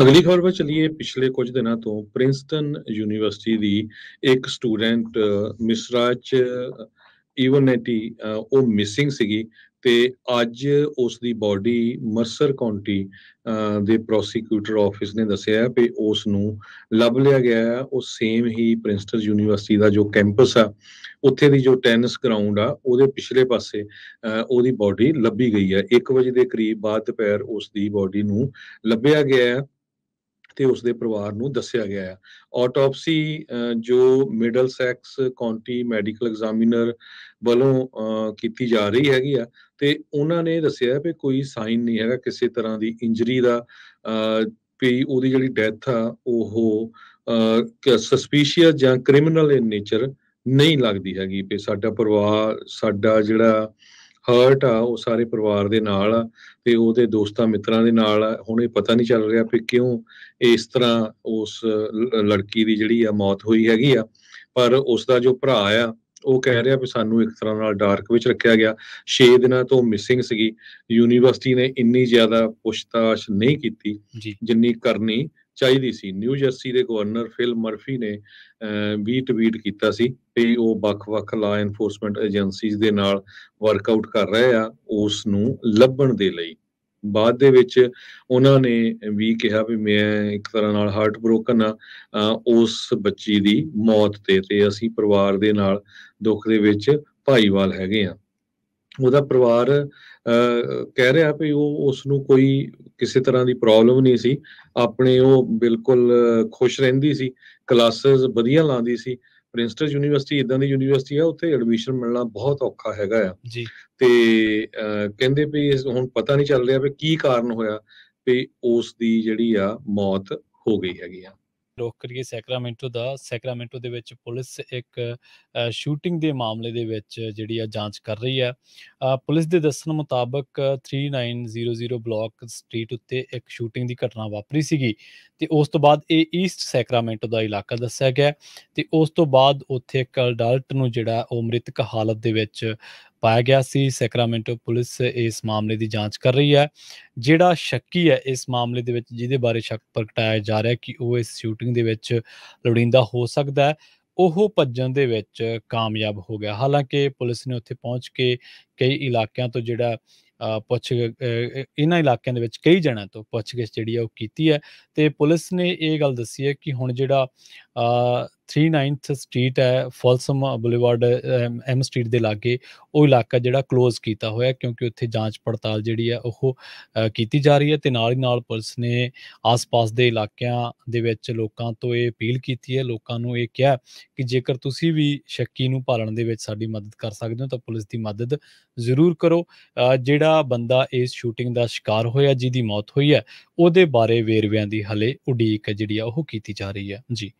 ਅਗਲੀ ਖਬਰ ਵਿੱਚ ਚਲੀਏ ਪਿਛਲੇ ਕੁਝ ਦਿਨਾਂ ਤੋਂ ਪ੍ਰਿੰਸਟਨ ਯੂਨੀਵਰਸਿਟੀ ਦੀ ਇੱਕ ਸਟੂਡੈਂਟ ਮਿਸਰਾਚ ਇਵਨੈਟੀ ਉਹ ਮਿਸਿੰਗ ਸੀਗੀ ਤੇ ਅੱਜ ਉਸ ਦੀ ਬਾਡੀ ਮਰਸਰ ਕਾਉਂਟੀ ਦੇ ਪ੍ਰੋਸੀਕਿਊਟਰ ਆਫਿਸ ਨੇ ਦੱਸਿਆ ਕਿ ਉਸ ਨੂੰ ਲੱਭ ਲਿਆ ਗਿਆ ਹੈ ਉਹ ਸੇਮ ਹੀ ਪ੍ਰਿੰਸਟਨ ਯੂਨੀਵਰਸਿਟੀ ਦਾ ਜੋ ਕੈਂਪਸ ਆ ਉੱਥੇ ਦੀ ਜੋ ਟੈਨਿਸ ਗਰਾਊਂਡ ਆ ਉਹਦੇ ਪਿਛਲੇ ਪਾਸੇ ਉਹਦੀ ਬਾਡੀ ਲੱਭੀ ਗਈ ਹੈ 1 ਵਜੇ ਦੇ ਕਰੀਬ ਬਾਅਦ ਦੁਪਹਿਰ ਉਸ ਦੀ ਬਾਡੀ ਨੂੰ ਲੱਭਿਆ ਗਿਆ ਤੇ ਉਸ ਦੇ ਪਰਿਵਾਰ ਨੂੰ ਦੱਸਿਆ ਗਿਆ ਹੈ ਆਟੋਪਸੀ ਜੋ Middlesex county medical examiner ਵੱਲੋਂ ਕੀਤੀ ਜਾ ਰਹੀ ਹੈਗੀ ਆ ਤੇ ਉਹਨਾਂ ਨੇ ਦੱਸਿਆ ਕਿ ਕੋਈ ਸਾਈਨ ਨਹੀਂ ਹੈਗਾ ਕਿਸੇ ਤਰ੍ਹਾਂ ਦੀ ਇੰਜਰੀ ਦਾ ਵੀ ਉਹਦੀ ਜਿਹੜੀ ਡੈਥ ਆ ਉਹ ਸਸਪੀਸ਼ੀਅਸ ਜਾਂ ਕ੍ਰਿਮੀਨਲ ਇਨ ਨੇਚਰ ਨਹੀਂ ਲੱਗਦੀ ਹੈਗੀ ਕਿ ਸਾਡਾ ਪਰਿਵਾਰ ਸਾਡਾ ਜਿਹੜਾ ਹਰਟ ਆ ਉਹ ਸਾਰੇ ਪਰਿਵਾਰ ਦੇ ਨਾਲ ਆ ਤੇ ਉਹਦੇ ਦੋਸਤਾਂ ਮਿੱਤਰਾਂ ਦੇ ਨਾਲ ਆ ਹੁਣ ਇਹ ਪਤਾ ਨਹੀਂ ਚੱਲ ਰਿਹਾ ਕਿ ਕਿਉਂ ਇਸ ਤਰ੍ਹਾਂ ਉਸ ਲੜਕੀ ਦੀ ਜਿਹੜੀ ਆ ਮੌਤ ਹੋਈ ਹੈਗੀ ਆ ਪਰ ਉਸ ਦਾ ਜੋ ਭਰਾ ਆ ਉਹ ਕਹਿ ਰਿਹਾ ਵੀ ਸਾਨੂੰ ਇੱਕ ਤਰ੍ਹਾਂ ਨਾਲ ਡਾਰਕ ਵਿੱਚ ਰੱਖਿਆ ਗਿਆ 6 ਦਿਨਾਂ ਤੋਂ ਮਿਸਿੰਗ ਸੀਗੀ ਯੂਨੀਵਰਸਿਟੀ ਨੇ ਇੰਨੀ ਜ਼ਿਆਦਾ ਪੁੱਛਤਾਛ ਨਹੀਂ ਕੀਤੀ ਜਿੰਨੀ ਕਰਨੀ ਚਾਹੀਦੀ ਸੀ ਨਿਊ ਜਰਸੀ ਦੇ ਗਵਰਨਰ ਫਿਲ ਮਰਫੀ ਨੇ ਵੀ ਟਵੀਟ ਕੀਤਾ ਸੀ ਕਿ ਉਹ ਵੱਖ-ਵੱਖ ਲਾ ਐਨਫੋਰਸਮੈਂਟ ਏਜੰਸੀਜ਼ ਦੇ ਨਾਲ ਵਰਕਆਊਟ ਕਰ ਰਹੇ ਆ ਉਸ ਨੂੰ ਲੱਭਣ ਦੇ ਲਈ ਬਾਅਦ ਦੇ ਵਿੱਚ ਉਹਨਾਂ ਨੇ ਵੀ ਕਿਹਾ ਵੀ ਮੈਂ ਇੱਕ ਤਰ੍ਹਾਂ ਨਾਲ ਹਾਰਟ ਬ੍ਰੋਕਨ ਆ ਉਸ ਬੱਚੀ ਦੀ ਮੌਤ ਤੇ ਤੇ ਅਸੀਂ ਪਰਿਵਾਰ ਦੇ ਨਾਲ ਦੁੱਖ ਦੇ ਵਿੱਚ ਭਾਈਵਾਲ ਹੈਗੇ ਆ ਉਹਦਾ ਪਰਿਵਾਰ ਕਹਿ ਰਿਹਾ ਵੀ ਉਹ ਉਸ ਨੂੰ ਕੋਈ ਕਿਸੇ ਤਰ੍ਹਾਂ ਦੀ ਪ੍ਰੋਬਲਮ ਨਹੀਂ ਸੀ ਆਪਣੇ ਉਹ ਬਿਲਕੁਲ ਖੁਸ਼ ਰਹਿੰਦੀ ਸੀ ਕਲਾਸਸ ਵਧੀਆ ਲਾਉਂਦੀ ਸੀ ਪ੍ਰਿੰਸਟਨ ਯੂਨੀਵਰਸਿਟੀ ਇਦਾਂ ਦੀ ਯੂਨੀਵਰਸਿਟੀ ਆ ਉੱਥੇ ਐਡਮਿਸ਼ਨ ਮਿਲਣਾ ਬਹੁਤ ਔਖਾ ਹੈਗਾ ਆ ਜੀ ਤੇ ਕਹਿੰਦੇ ਵੀ ਹੁਣ ਪਤਾ ਨਹੀਂ ਚੱਲ ਰਿਹਾ ਵੀ ਕੀ ਕਾਰਨ ਹੋਇਆ ਵੀ ਉਸ ਦੀ ਜਿਹੜੀ ਆ ਮੌਤ ਹੋ ਗਈ ਹੈਗੀ ਆ ਰੋਕ ਕਰੀਏ ਸੈਕਰਾਮੈਂਟੋ ਦਾ ਸੈਕਰਾਮੈਂਟੋ ਦੇ ਵਿੱਚ ਪੁਲਿਸ ਇੱਕ ਸ਼ੂਟਿੰਗ ਦੇ ਮਾਮਲੇ ਦੇ ਵਿੱਚ ਜਿਹੜੀ ਆ ਜਾਂਚ ਕਰ ਰਹੀ ਹੈ ਪੁਲਿਸ ਦੇ ਦੱਸਣ ਮੁਤਾਬਕ 3900 ਬਲਾਕ ਸਟਰੀਟ ਉੱਤੇ ਇੱਕ ਸ਼ੂਟਿੰਗ ਦੀ ਘਟਨਾ ਵਾਪਰੀ ਸੀਗੀ ਤੇ ਉਸ ਤੋਂ ਬਾਅਦ ਇਹ ਈਸਟ ਸੈਕਰਾਮੈਂਟੋ ਦਾ ਇਲਾਕਾ ਦੱਸਿਆ ਗਿਆ ਤੇ ਉਸ ਤੋਂ ਬਾਅਦ ਉੱਥੇ ਇੱਕ ਅਡਲਟ ਨੂੰ ਜਿਹੜਾ ਉਹ ਮ੍ਰਿਤਕ ਹਾਲਤ ਦੇ ਵਿੱਚ ਪਾਇਆ ਗਿਆ ਸੀ ਸੈਕਰਾਮੈਂਟੋ ਪੁਲਿਸ ਇਸ ਮਾਮਲੇ ਦੀ ਜਾਂਚ ਕਰ ਰਹੀ ਹੈ ਜਿਹੜਾ ਸ਼ੱਕੀ ਹੈ ਇਸ ਮਾਮਲੇ ਦੇ ਵਿੱਚ ਜਿਹਦੇ ਬਾਰੇ ਸ਼ੱਕ ਪ੍ਰਗਟਾਇਆ ਜਾ ਰਿਹਾ ਕਿ ਉਹ ਇਸ ਸ਼ੂਟਿੰਗ ਦੇ ਵਿੱਚ ਲੋੜਿੰਦਾ ਹੋ ਸਕਦਾ ਹੈ ਉਹ ਭੱਜਣ ਦੇ ਵਿੱਚ ਕਾਮਯਾਬ ਹੋ ਗਿਆ ਹਾਲਾਂਕਿ ਪੁਲਿਸ ਨੇ ਉੱਥੇ ਪਹੁੰਚ ਕੇ ਕਈ ਇਲਾਕਿਆਂ ਤੋਂ ਜਿਹੜਾ ਪੁੱਛ ਇਹਨਾਂ ਇਲਾਕਿਆਂ ਦੇ ਵਿੱਚ ਕਈ ਜਣਾਂ ਤੋਂ ਪੁੱਛਗਿੱਛ ਜਿਹੜੀ ਆ ਉਹ ਕੀਤੀ ਹੈ ਤੇ ਪੁਲਿਸ ਨੇ ਇਹ ਗੱਲ ਦੱਸੀ ਹੈ ਕਿ ਹੁਣ ਜਿਹੜਾ 39th ਸਟਰੀਟ ਹੈ ਫਾਲਸਮ ਬੁਲੇਵਾਰਡ ਐਮ ਸਟਰੀਟ ਦੇ ਲਾਗੇ ਉਹ ਇਲਾਕਾ ਜਿਹੜਾ ক্লোਜ਼ ਕੀਤਾ ਹੋਇਆ ਕਿਉਂਕਿ ਉੱਥੇ ਜਾਂਚ ਪੜਤਾਲ ਜਿਹੜੀ ਹੈ ਉਹ ਕੀਤੀ ਜਾ ਰਹੀ ਹੈ ਤੇ ਨਾਲ ਹੀ ਨਾਲ ਪੁਲਿਸ ਨੇ ਆਸ-ਪਾਸ ਦੇ ਇਲਾਕਿਆਂ ਦੇ ਵਿੱਚ ਲੋਕਾਂ ਤੋਂ ਇਹ ਅਪੀਲ ਕੀਤੀ ਹੈ ਲੋਕਾਂ ਨੂੰ ਇਹ ਕਿਹਾ ਕਿ ਜੇਕਰ ਤੁਸੀਂ ਵੀ ਸ਼ੱਕੀ ਨੂੰ ਭਾਲਣ ਦੇ ਵਿੱਚ ਸਾਡੀ ਮਦਦ ਕਰ ਸਕਦੇ ਹੋ ਤਾਂ ਪੁਲਿਸ ਦੀ ਮਦਦ ਜ਼ਰੂਰ ਕਰੋ ਜਿਹੜਾ ਬੰਦਾ ਇਸ ਸ਼ੂਟਿੰਗ ਦਾ ਸ਼ਿਕਾਰ ਹੋਇਆ ਜਿਹਦੀ ਮੌਤ ਹੋਈ ਹੈ ਉਹਦੇ ਬਾਰੇ ਵੇਰਵਿਆਂ ਦੀ ਹਲੇ ਉਡੀਕ ਜਿਹੜੀ ਆ ਉਹ ਕੀਤੀ ਜਾ ਰਹੀ ਹੈ ਜੀ